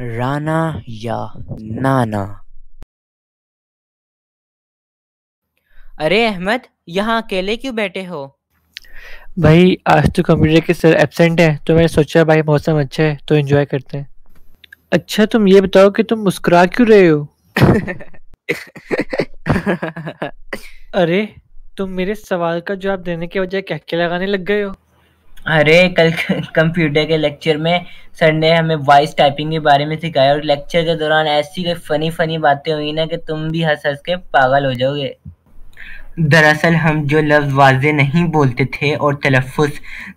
राना या नाना अरे अहमद यहाँ अकेले क्यों बैठे हो भाई आज तो कंप्यूटर के सर एबसेंट है तो मैंने सोचा भाई मौसम अच्छा है तो एंजॉय करते हैं अच्छा तुम ये बताओ कि तुम मुस्कुरा क्यों रहे हो अरे तुम मेरे सवाल का जवाब देने के बजाय कहके लगाने लग गए हो अरे कल कंप्यूटर के लेक्चर में सर ने हमें वॉइस टाइपिंग के बारे में सिखाया और लेक्चर के दौरान ऐसी कोई फनी फनी बातें हुई ना कि तुम भी हंस हंस के पागल हो जाओगे दरअसल हम जो लफ्ज़ वाजे नहीं बोलते थे और तलफ़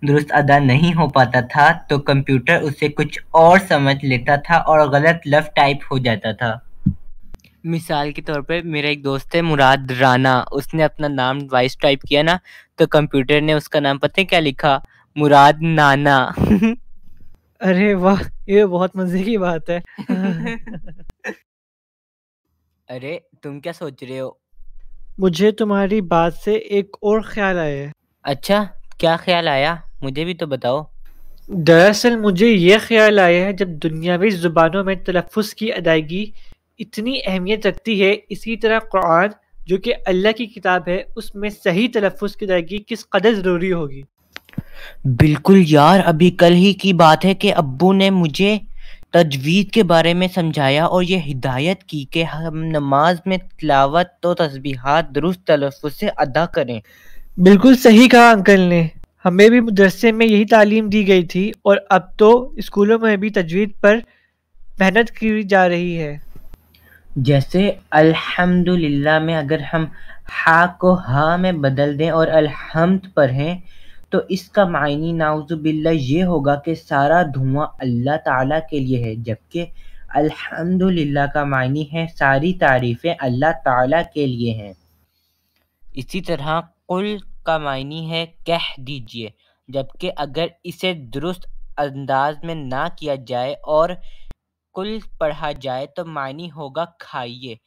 दुरुस्त अदा नहीं हो पाता था तो कंप्यूटर उसे कुछ और समझ लेता था और गलत लफ्ज़ टाइप हो जाता था मिसाल के तौर पर मेरा एक दोस्त है मुराद राना उसने अपना नाम वॉइस टाइप किया ना तो कंप्यूटर ने उसका नाम पता क्या लिखा मुराद नाना अरे वाह ये बहुत मजे की बात है अरे तुम क्या सोच रहे हो मुझे तुम्हारी बात से एक और ख्याल आया है अच्छा क्या ख्याल आया मुझे भी तो बताओ दरअसल मुझे ये ख्याल आया है जब दुनियावी ज़ुबानों में तलफ़ की अदायगी इतनी अहमियत रखती है इसी तरह कुरान जो कि अल्लाह की किताब है उसमें सही तलफ़ की अदायगी किस कदर ज़रूरी होगी बिल्कुल यार अभी कल ही की बात है कि अब्बू ने मुझे तजवीज़ के बारे में समझाया और ये हिदायत की कि हम नमाज में तलावत तो तस्बीहात दुरुस्त तलफ़ से अदा करें बिल्कुल सही कहा अंकल ने हमें भी मदरसे में यही तालीम दी गई थी और अब तो स्कूलों में भी तजवीज पर मेहनत की जा रही है जैसे अल्हम्दुलिल्लाह में अगर हम हा को हा में बदल दें और अल्हम्द पढ़ें तो इसका मायनी नाउजुबिल्ला ये होगा कि सारा धुआं अल्लाह ताला के लिए है जबकि अल्हम्दुलिल्लाह का मायनी है सारी तारीफ़ें अल्लाह ताला के लिए हैं इसी तरह कुल का मायनी है कह दीजिए जबकि अगर इसे दुरुस्त अंदाज में ना किया जाए और कुल पढ़ा जाए तो मायनी होगा खाइए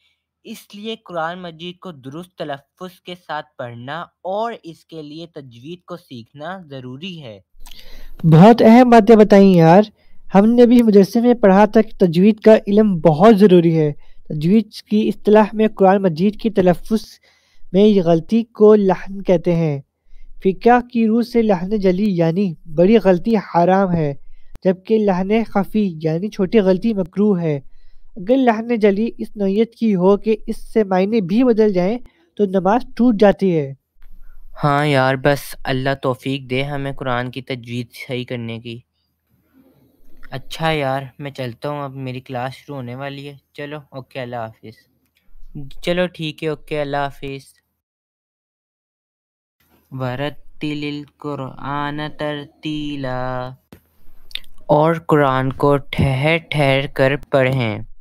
इसलिए कुरान मजीद को दुरुस्त तलफ़ के साथ पढ़ना और इसके लिए तजवीद को सीखना ज़रूरी है बहुत अहम बातें बताई यार हमने भी मदरसे में पढ़ा था कि तजवीद का इलम बहुत ज़रूरी है तजवीद की असलाह में कुरान मजीद की तलफ़ में ये गलती को लहन कहते हैं फ़िका की रूह से लहन जली यानी बड़ी गलती हराम है जबकि लहन खफ़ी यानी छोटी गलती मकरू है अगर लहन जली इस नोयत की हो कि इससे मायने भी बदल जाएं तो नमाज टूट जाती है हाँ यार बस अल्लाह तौफीक दे हमें कुरान की तजवीज सही करने की अच्छा यार मैं चलता हूँ अब मेरी क्लास शुरू होने वाली है चलो ओके अल्लाह हाफिज चलो ठीक है ओके अल्लाह हाफिज वरतिल कुरान तरतीला और कुरान को ठहर ठहर कर पढ़ें